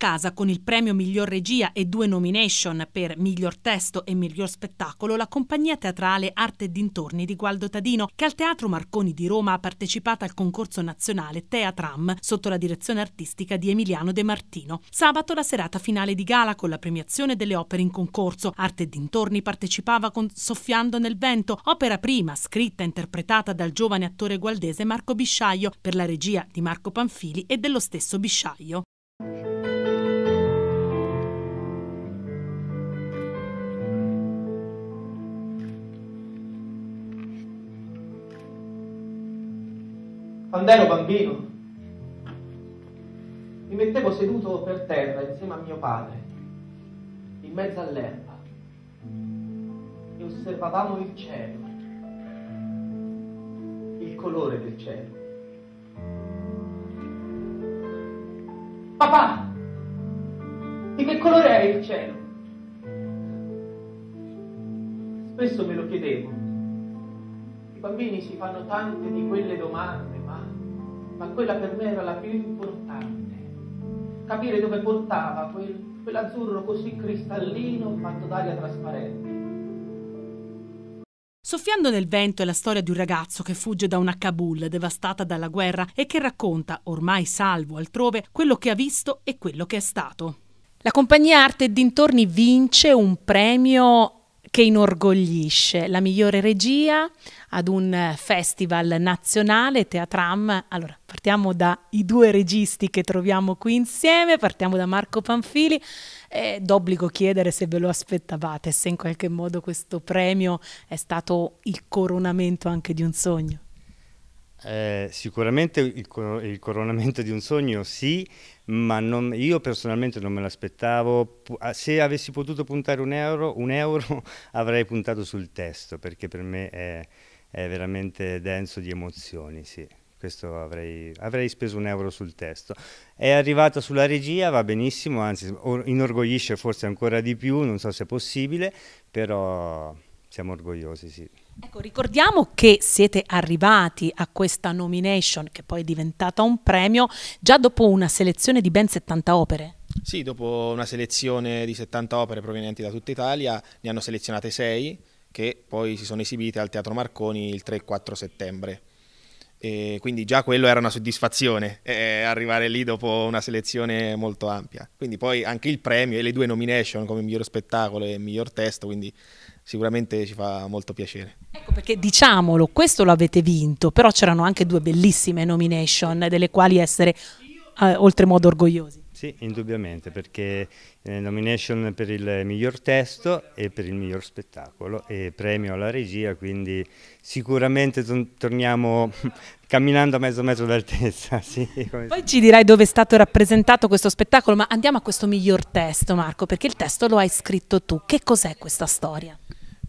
casa con il premio Miglior Regia e due nomination per Miglior Testo e Miglior Spettacolo la compagnia teatrale Arte e Dintorni di Gualdo Tadino, che al Teatro Marconi di Roma ha partecipato al concorso nazionale Teatram sotto la direzione artistica di Emiliano De Martino. Sabato la serata finale di gala con la premiazione delle opere in concorso. Arte e Dintorni partecipava con Soffiando nel vento, opera prima scritta e interpretata dal giovane attore gualdese Marco Bisciaio per la regia di Marco Panfili e dello stesso Bisciaio. quando ero bambino. Mi mettevo seduto per terra insieme a mio padre, in mezzo all'erba, e osservavamo il cielo, il colore del cielo. Papà, di che colore è il cielo? Spesso me lo chiedevo. I bambini si fanno tante di quelle domande ma quella per me era la più importante. Capire dove portava quel, quell'azzurro così cristallino fatto d'aria trasparente. Soffiando nel vento è la storia di un ragazzo che fugge da una Kabul devastata dalla guerra e che racconta, ormai salvo altrove, quello che ha visto e quello che è stato. La compagnia Arte e Dintorni vince un premio che inorgoglisce la migliore regia ad un eh, festival nazionale Teatram. Allora, partiamo dai due registi che troviamo qui insieme, partiamo da Marco Panfili. È d'obbligo chiedere se ve lo aspettavate, se in qualche modo questo premio è stato il coronamento anche di un sogno. Eh, sicuramente il, il, coronamento di un sogno sì, ma non, io personalmente non me l'aspettavo. Ah, se avessi potuto puntare un euro, un euro avrei puntato sul testo, perché per me è, è veramente denso di emozioni, sì. Questo avrei, avrei, speso un euro sul testo. È arrivata sulla regia, va benissimo, anzi inorgoglisce forse ancora di più, non so se è possibile, però siamo orgogliosi, sì. Ecco, ricordiamo che siete arrivati a questa nomination, che poi è diventata un premio, già dopo una selezione di ben 70 opere. Sì, dopo una selezione di 70 opere provenienti da tutta Italia, ne hanno selezionate 6 che poi si sono esibite al Teatro Marconi il 3 e 4 settembre. E quindi già quello era una soddisfazione eh, arrivare lì dopo una selezione molto ampia. Quindi poi anche il premio e le due nomination come miglior spettacolo e miglior testo, quindi sicuramente ci fa molto piacere. Ecco perché diciamolo, questo lo avete vinto, però c'erano anche due bellissime nomination delle quali essere eh, oltremodo orgogliosi. Sì, indubbiamente, perché eh, nomination per il miglior testo e per il miglior spettacolo e premio alla regia, quindi sicuramente torniamo camminando a mezzo metro d'altezza. Sì, Poi ci dirai dove è stato rappresentato questo spettacolo, ma andiamo a questo miglior testo Marco, perché il testo lo hai scritto tu. Che cos'è questa storia?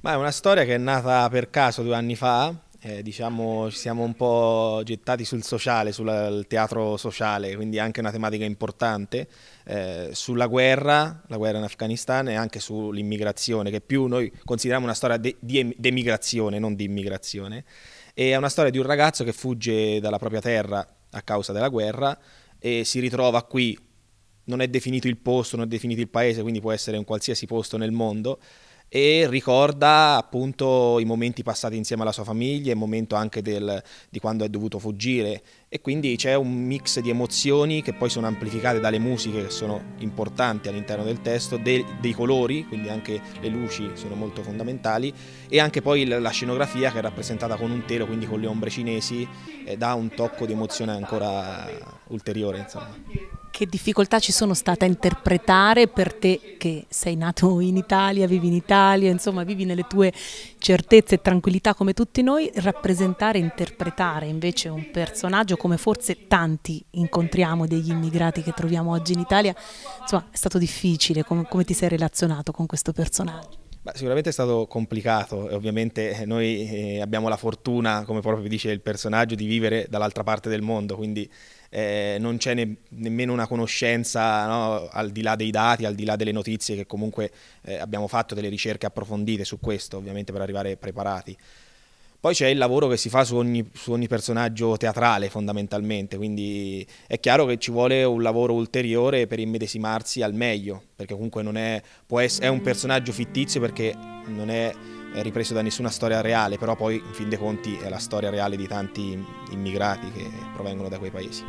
Ma è una storia che è nata per caso due anni fa, eh, diciamo ci siamo un po' gettati sul sociale, sul teatro sociale, quindi anche una tematica importante, eh, sulla guerra, la guerra in Afghanistan e anche sull'immigrazione, che più noi consideriamo una storia di de, emigrazione, non di immigrazione. E è una storia di un ragazzo che fugge dalla propria terra a causa della guerra e si ritrova qui, non è definito il posto, non è definito il paese, quindi può essere in qualsiasi posto nel mondo e ricorda appunto i momenti passati insieme alla sua famiglia, il momento anche del, di quando è dovuto fuggire e quindi c'è un mix di emozioni che poi sono amplificate dalle musiche che sono importanti all'interno del testo, dei, dei colori, quindi anche le luci sono molto fondamentali e anche poi la scenografia che è rappresentata con un telo, quindi con le ombre cinesi, eh, dà un tocco di emozione ancora ulteriore. Insomma. Che difficoltà ci sono state a interpretare per te che sei nato in Italia, vivi in Italia, insomma vivi nelle tue certezza e tranquillità come tutti noi, rappresentare interpretare invece un personaggio come forse tanti incontriamo degli immigrati che troviamo oggi in Italia, insomma è stato difficile, come, come ti sei relazionato con questo personaggio? Beh, sicuramente è stato complicato e ovviamente eh, noi eh, abbiamo la fortuna, come proprio dice il personaggio, di vivere dall'altra parte del mondo, quindi eh, non c'è ne- nemmeno una conoscenza no? al di là dei dati, al di là delle notizie che comunque eh, abbiamo fatto, delle ricerche approfondite su questo ovviamente per arrivare preparati. Poi c'è il lavoro che si fa su ogni, su ogni, personaggio teatrale fondamentalmente, quindi è chiaro che ci vuole un lavoro ulteriore per immedesimarsi al meglio, perché comunque è, essere, è un personaggio fittizio perché non è ripreso da nessuna storia reale, però poi in fin dei conti è la storia reale di tanti immigrati che provengono da quei paesi.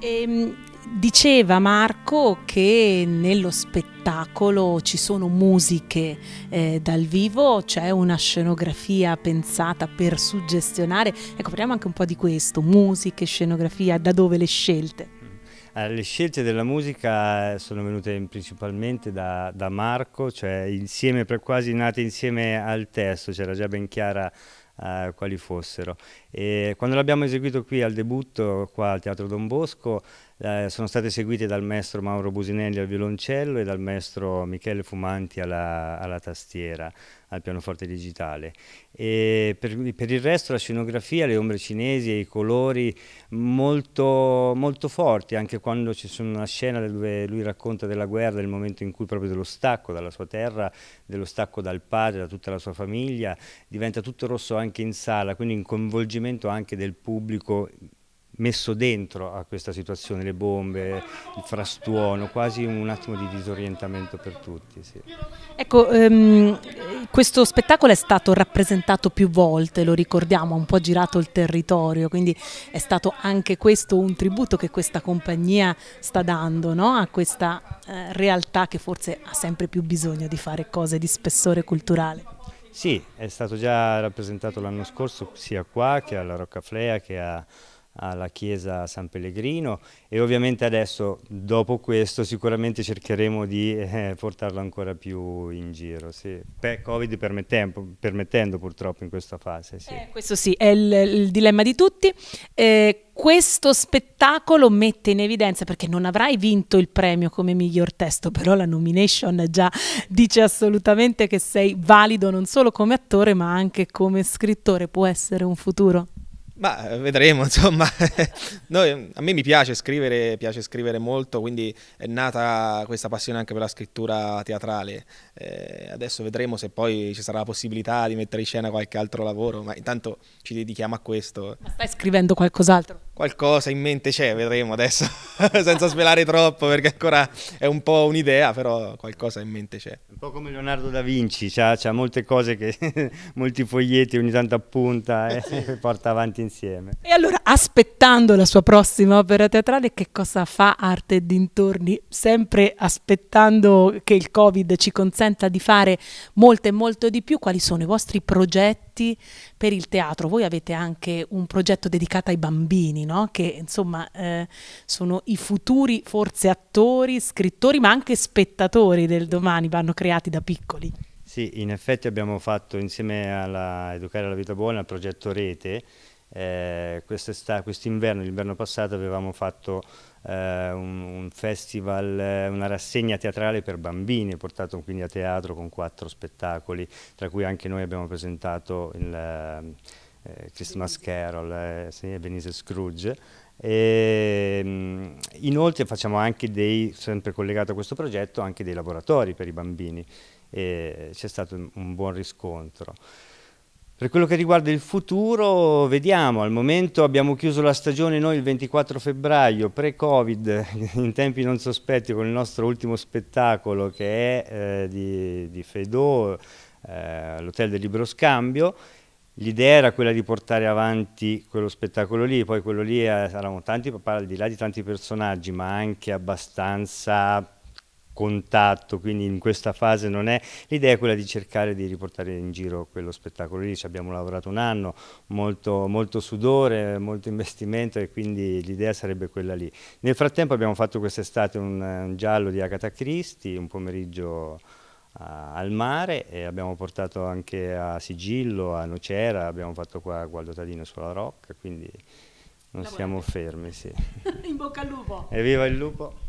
E, ehm, diceva Marco che nello spettacolo ci sono musiche eh, dal vivo, c'è una scenografia pensata per suggestionare. Ecco, parliamo anche un po' di questo, musiche, scenografia, da dove le scelte? Eh, le scelte della musica eh, sono venute principalmente da, da Marco, cioè insieme, quasi nate insieme al testo, c'era cioè già ben chiara eh, quali fossero. E quando l'abbiamo eseguito qui al debutto, qua al Teatro Don Bosco, eh, sono state seguite dal maestro Mauro Businelli al violoncello e dal maestro Michele Fumanti alla, alla tastiera, al pianoforte digitale. Per, per, il resto la scenografia, le ombre cinesi e i colori molto, molto forti, anche quando ci sono una scena dove lui racconta della guerra, del momento in cui proprio dello stacco dalla sua terra, dello stacco dal padre, da tutta la sua famiglia, diventa tutto rosso anche in sala, quindi un coinvolgimento anche del pubblico messo dentro a questa situazione, le bombe, il frastuono, quasi un attimo di disorientamento per tutti. Sì. Ecco, ehm, questo spettacolo è stato rappresentato più volte, lo ricordiamo, ha un po' girato il territorio, quindi è stato anche questo un tributo che questa compagnia sta dando no? a questa eh, realtà che forse ha sempre più bisogno di fare cose di spessore culturale. Sì, è stato già rappresentato l'anno scorso sia qua che alla Roccaflea che a alla chiesa San Pellegrino e ovviamente adesso dopo questo sicuramente cercheremo di eh, portarlo ancora più in giro, sì. per, Covid permettendo, permettendo, purtroppo in questa fase. Sì. Eh, questo sì, è il, il, dilemma di tutti. Eh, questo spettacolo mette in evidenza, perché non avrai vinto il premio come miglior testo, però la nomination già dice assolutamente che sei valido non solo come attore ma anche come scrittore, può essere un futuro? Ma eh, vedremo, insomma, Noi, a me mi piace scrivere, piace scrivere molto, quindi è nata questa passione anche per la scrittura teatrale. Eh, adesso vedremo se poi ci sarà la possibilità di mettere in scena qualche altro lavoro, ma intanto ci dedichiamo a questo. Ma stai scrivendo qualcos'altro? Qualcosa in mente c'è, vedremo adesso, senza svelare troppo perché ancora è un po' un'idea, però qualcosa in mente c'è. Un po' come Leonardo da Vinci, ha molte cose che molti foglietti ogni tanto appunta e eh, eh porta avanti insieme. E allora, aspettando la sua prossima opera teatrale, che cosa fa Arte e Dintorni? Sempre aspettando che il Covid ci consenta di fare molto e molto di più, quali sono i vostri progetti per il teatro? Voi avete anche un progetto dedicato ai bambini, no? che insomma eh, sono i futuri forse attori, scrittori, ma anche spettatori del domani, vanno creati da piccoli. Sì, in effetti abbiamo fatto insieme a Educare alla Vita Buona il progetto Rete eh, Quest'inverno, l'inverno passato, avevamo fatto eh, un, un, festival, eh, una rassegna teatrale per bambini, portato quindi a teatro con quattro spettacoli, tra cui anche noi abbiamo presentato il eh, eh Christmas Carol, eh, Venise Scrooge, e, ehm, inoltre facciamo anche dei, sempre collegato a questo progetto, anche dei laboratori per i bambini e c'è stato un buon riscontro. Per quello che riguarda il futuro, vediamo, al momento abbiamo chiuso la stagione noi il 24 febbraio, pre-Covid, in tempi non sospetti, con il nostro ultimo spettacolo che è eh, di, di Fedò, eh, l'Hotel del libro Scambio. L'idea era quella di portare avanti quello spettacolo lì, poi quello lì eravamo eh, tanti, al di là di tanti personaggi, ma anche abbastanza contatto, quindi in questa fase non è. L'idea è quella di cercare di riportare in giro quello spettacolo lì, ci abbiamo lavorato un anno, molto, molto sudore, molto investimento e quindi l'idea sarebbe quella lì. Nel frattempo abbiamo fatto quest'estate un, un, giallo di Agatha Christie, un pomeriggio al mare e abbiamo portato anche a Sigillo, a Nocera, abbiamo fatto qua a Gualdo Tadino sulla Rocca, quindi non Lavorate. siamo fermi. Sì. in bocca al lupo! Evviva il lupo!